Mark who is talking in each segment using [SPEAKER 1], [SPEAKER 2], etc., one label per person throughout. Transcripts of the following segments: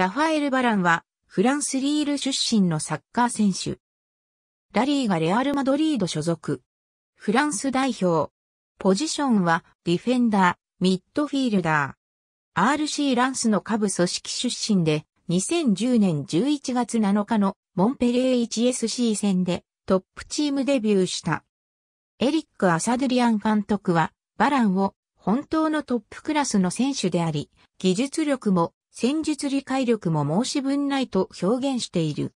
[SPEAKER 1] ラファエル・バランは、フランスリール出身のサッカー選手。ラリーがレアル・マドリード所属。フランス代表。ポジションは、ディフェンダー、ミッドフィールダー。RC ランスの下部組織出身で、2010年11月7日のモンペレー 1SC 戦でトップチームデビューした。エリック・アサドリアン監督は、バランを本当のトップクラスの選手であり、技術力も戦術理解力も申し分ないと表現している。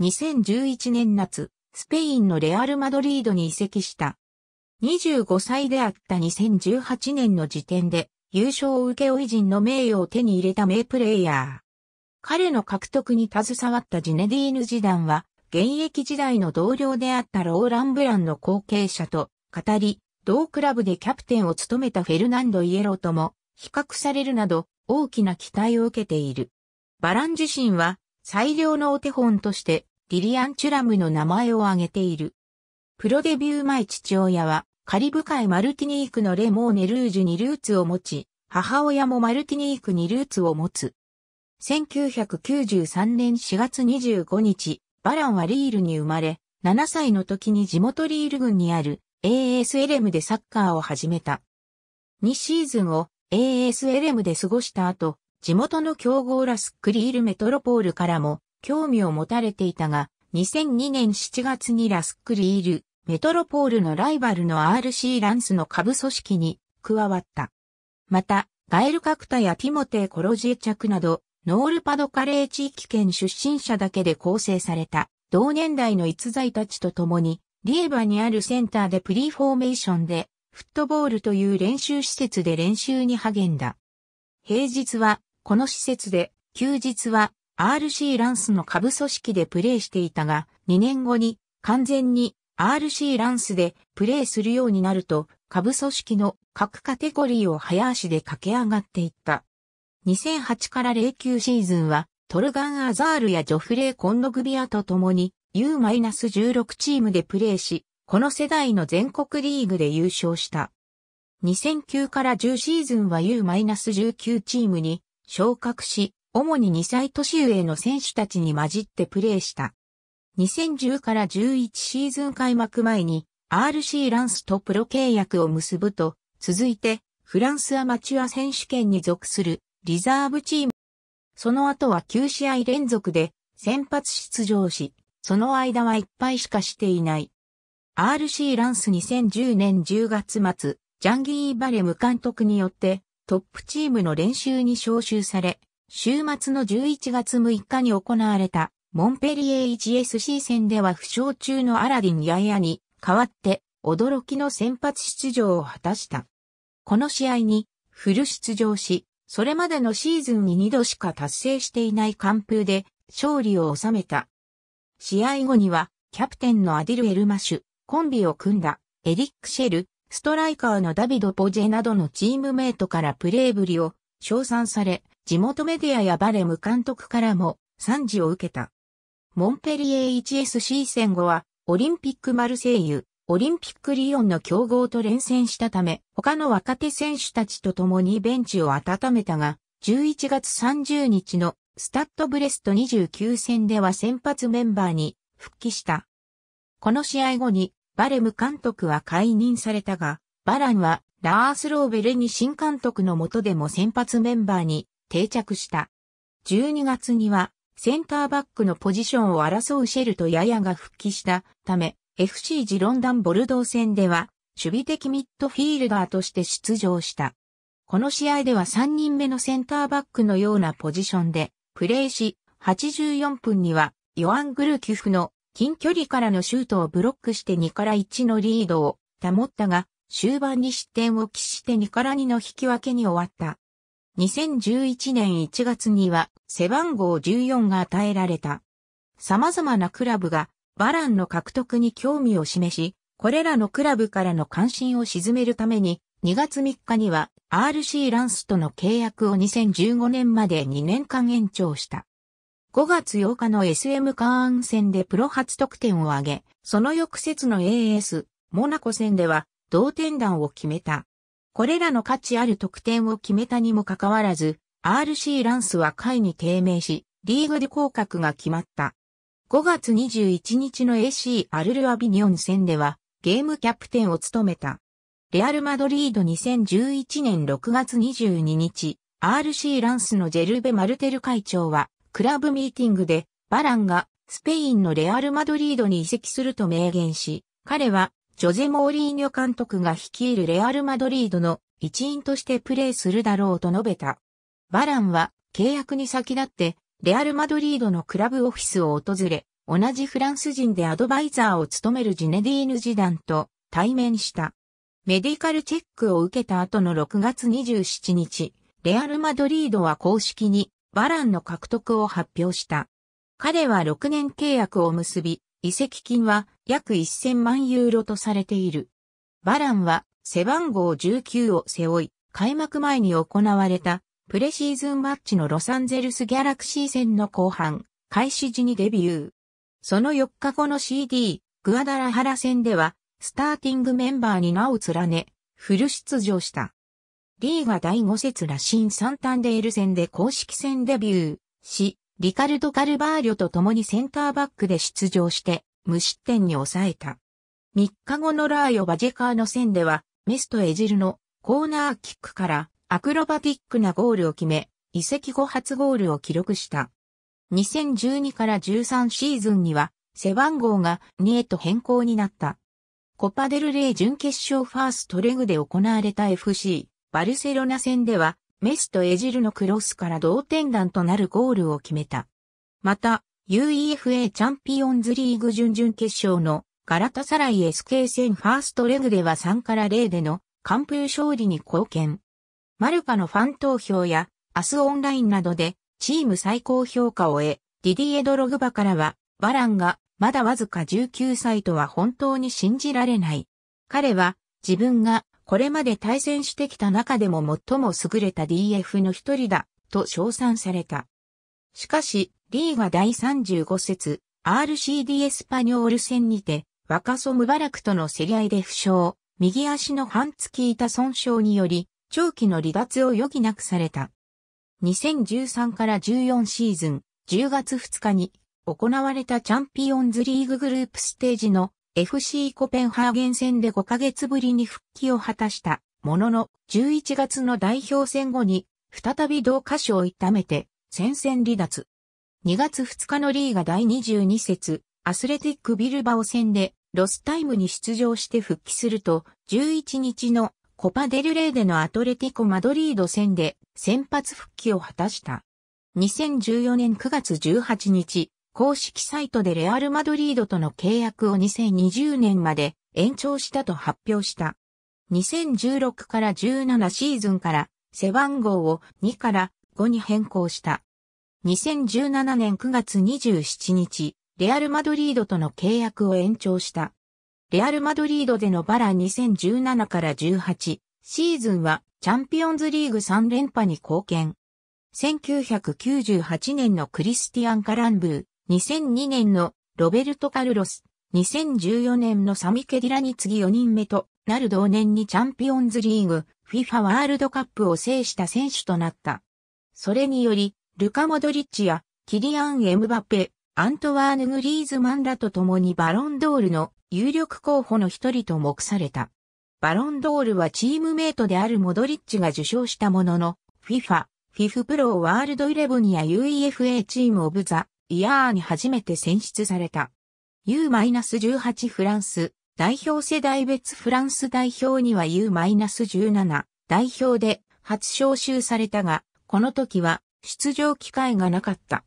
[SPEAKER 1] 2011年夏、スペインのレアル・マドリードに移籍した。25歳であった2018年の時点で、優勝を受け追い人の名誉を手に入れた名プレイヤー。彼の獲得に携わったジネディーヌ・ジダンは、現役時代の同僚であったローラン・ブランの後継者と語り、同クラブでキャプテンを務めたフェルナンド・イエローとも比較されるなど、大きな期待を受けている。バラン自身は最良のお手本としてリリアン・チュラムの名前を挙げている。プロデビュー前父親はカリブ海マルティニークのレモーネルージュにルーツを持ち、母親もマルティニークにルーツを持つ。1993年4月25日、バランはリールに生まれ、7歳の時に地元リール郡にある ASLM でサッカーを始めた。2シーズンを ASLM で過ごした後、地元の強豪ラスクリールメトロポールからも興味を持たれていたが、2002年7月にラスクリール、メトロポールのライバルの RC ランスの下部組織に加わった。また、ガエル・カクタやティモテー・コロジエチャクなど、ノールパドカレー地域圏出身者だけで構成された、同年代の逸材たちと共に、リエバにあるセンターでプリーフォーメーションでフットボールという練習施設で練習に励んだ。平日はこの施設で、休日は RC ランスの下部組織でプレーしていたが、2年後に完全に RC ランスでプレーするようになると、下部組織の各カテゴリーを早足で駆け上がっていった。2008から09シーズンは、トルガン・アザールやジョフレー・コンノグビアと共に U-16 チームでプレーし、この世代の全国リーグで優勝した。2009から10シーズンは U-19 チームに昇格し、主に2歳年上の選手たちに混じってプレーした。2010から11シーズン開幕前に RC ランスとプロ契約を結ぶと、続いてフランスアマチュア選手権に属するリザーブチーム。その後は9試合連続で先発出場し、その間は1敗しかしていない。RC ランス2010年10月末、ジャンギー・バレム監督によってトップチームの練習に招集され、週末の11月6日に行われたモンペリエ h s c 戦では負傷中のアラディン・ヤヤに代わって驚きの先発出場を果たした。この試合にフル出場し、それまでのシーズンに2度しか達成していない完封で勝利を収めた。試合後にはキャプテンのアディル・エルマシュ、コンビを組んだ、エリック・シェル、ストライカーのダビド・ポジェなどのチームメイトからプレーぶりを称賛され、地元メディアやバレム監督からも賛辞を受けた。モンペリエ h s c 戦後は、オリンピックマルセイユ、オリンピックリヨンの競合と連戦したため、他の若手選手たちと共にベンチを温めたが、11月30日のスタッドブレスト29戦では先発メンバーに復帰した。この試合後にバレム監督は解任されたが、バランはラース・ローベルに新監督の下でも先発メンバーに定着した。12月にはセンターバックのポジションを争うシェルとヤヤが復帰したため、FC ジロンダンボルドー戦では守備的ミッドフィールダーとして出場した。この試合では3人目のセンターバックのようなポジションでプレーし、84分にはヨアン・グルキュフの近距離からのシュートをブロックして2から1のリードを保ったが、終盤に失点を喫して2から2の引き分けに終わった。2011年1月には背番号14が与えられた。様々なクラブがバランの獲得に興味を示し、これらのクラブからの関心を鎮めるために、2月3日には RC ランスとの契約を2015年まで2年間延長した。5月8日の SM カーン戦でプロ初得点を挙げ、その翌節の AS、モナコ戦では同点弾を決めた。これらの価値ある得点を決めたにもかかわらず、RC ランスは下位に低迷し、リーグで降格が決まった。5月21日の AC アルルアビニオン戦では、ゲームキャプテンを務めた。レアル・マドリード2011年6月22日、RC ランスのジェルベ・マルテル会長は、クラブミーティングで、バランがスペインのレアル・マドリードに移籍すると明言し、彼はジョゼ・モーリーニョ監督が率いるレアル・マドリードの一員としてプレーするだろうと述べた。バランは契約に先立って、レアル・マドリードのクラブオフィスを訪れ、同じフランス人でアドバイザーを務めるジネディーヌ・ジダンと対面した。メディカルチェックを受けた後の6月27日、レアル・マドリードは公式にバランの獲得を発表した。彼は6年契約を結び、移籍金は約1000万ユーロとされている。バランは背番号19を背負い、開幕前に行われたプレシーズンマッチのロサンゼルスギャラクシー戦の後半、開始時にデビュー。その4日後の CD、グアダラハラ戦では、スターティングメンバーに名を連ね、フル出場した。リーが第5節ラシン・サンタンデール戦で公式戦デビューし、リカルド・カルバーリョと共にセンターバックで出場して、無失点に抑えた。3日後のラーヨ・バジェカーの戦では、メスト・エジルのコーナーキックからアクロバティックなゴールを決め、移籍後初ゴールを記録した。2012から13シーズンには、背番号が2へと変更になった。コパデルレイ準決勝ファーストレグで行われた FC バルセロナ戦では、メスとエジルのクロスから同点弾となるゴールを決めた。また、UEFA チャンピオンズリーグ準々決勝のガラタサライ SK 戦ファーストレグでは3から0での完封勝利に貢献。マルカのファン投票や明日オンラインなどでチーム最高評価を得、ディディエ・ドログバからは、バランがまだわずか19歳とは本当に信じられない。彼は自分がこれまで対戦してきた中でも最も優れた DF の一人だ、と称賛された。しかし、リーガ第35節、RCD エスパニョール戦にて、若ソムバラクとの競り合いで負傷、右足の半月板損傷により、長期の離脱を余儀なくされた。2013から14シーズン、10月2日に、行われたチャンピオンズリーググループステージの FC コペンハーゲン戦で5ヶ月ぶりに復帰を果たしたものの、11月の代表戦後に、再び同箇所を痛めて、戦線離脱。2月2日のリーガ第22節、アスレティックビルバオ戦で、ロスタイムに出場して復帰すると、11日のコパデルレーでのアトレティコ・マドリード戦で先発復帰を果たした。2014年9月18日、公式サイトでレアル・マドリードとの契約を2020年まで延長したと発表した。2016から17シーズンから背番号を2から5に変更した。2017年9月27日、レアル・マドリードとの契約を延長した。レアル・マドリードでのバラ2017から18シーズンはチャンピオンズリーグ3連覇に貢献。1998年のクリスティアン・カランブー、2002年のロベルト・カルロス、2014年のサミケディラに次4人目となる同年にチャンピオンズリーグ、FIFA ワールドカップを制した選手となった。それにより、ルカ・モドリッチやキリアン・エムバペ、アントワーヌ・グリーズマンらと共にバロンドールの有力候補の一人と目された。バロンドールはチームメイトであるモドリッチが受賞したものの、FIFA、FIF プロワールドイレブンや UEFA チームオブザイヤーに初めて選出された。U-18 フランス代表世代別フランス代表には U-17 代表で初招集されたが、この時は出場機会がなかった。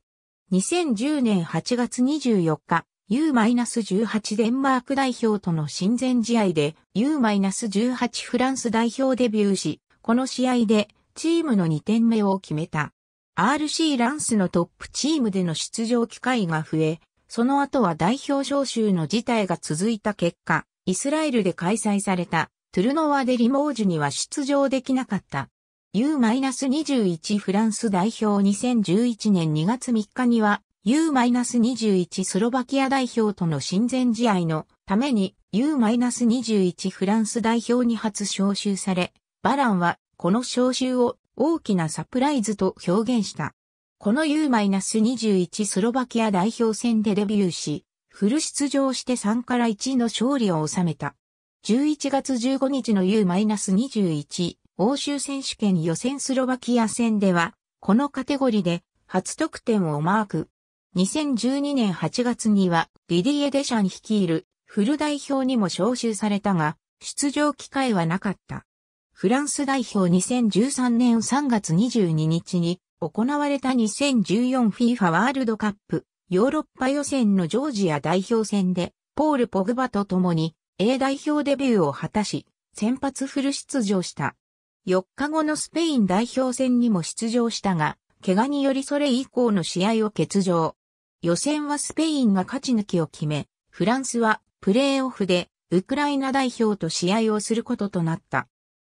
[SPEAKER 1] 2010年8月24日、U-18 デンマーク代表との親善試合で U-18 フランス代表デビューし、この試合でチームの2点目を決めた。RC ランスのトップチームでの出場機会が増え、その後は代表招集の事態が続いた結果、イスラエルで開催されたトゥルノワデリモージュには出場できなかった。U-21 フランス代表2011年2月3日には U-21 スロバキア代表との親善試合のために U-21 フランス代表に初招集され、バランはこの招集を大きなサプライズと表現した。この U-21 スロバキア代表戦でデビューし、フル出場して3から1の勝利を収めた。11月15日の U-21 欧州選手権予選スロバキア戦では、このカテゴリで初得点をマーク。2012年8月にはリディエ・デシャン率いるフル代表にも招集されたが、出場機会はなかった。フランス代表2013年3月22日に行われた 2014FIFA ワールドカップヨーロッパ予選のジョージア代表戦でポール・ポグバと共に A 代表デビューを果たし先発フル出場した。4日後のスペイン代表戦にも出場したが、怪我によりそれ以降の試合を欠場。予選はスペインが勝ち抜きを決め、フランスはプレーオフでウクライナ代表と試合をすることとなった。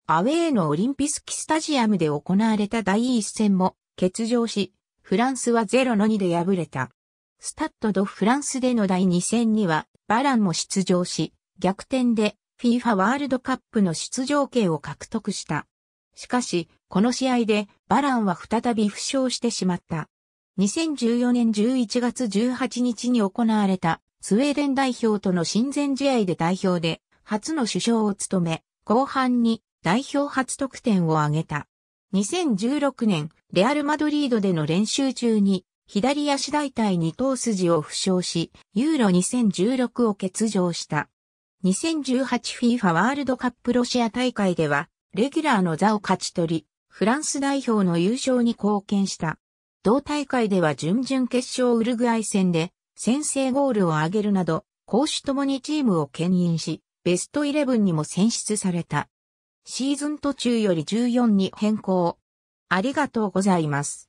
[SPEAKER 1] アウェーのオリンピスキスタジアムで行われた第一戦も欠場し、フランスは0の2で敗れた。スタッドドフランスでの第2戦にはバランも出場し、逆転で FIFA ワールドカップの出場権を獲得した。しかし、この試合でバランは再び負傷してしまった。2014年11月18日に行われたスウェーデン代表との親善試合で代表で初の首相を務め、後半に代表初得点を挙げた。2016年、レアル・マドリードでの練習中に、左足大腿二頭筋を負傷し、ユーロ2016を欠場した。2018FIFA ワールドカップロシア大会では、レギュラーの座を勝ち取り、フランス代表の優勝に貢献した。同大会では準々決勝ウルグアイ戦で、先制ゴールを挙げるなど、攻守ともにチームを牽引し、ベストイレブンにも選出された。シーズン途中より14に変更。ありがとうございます。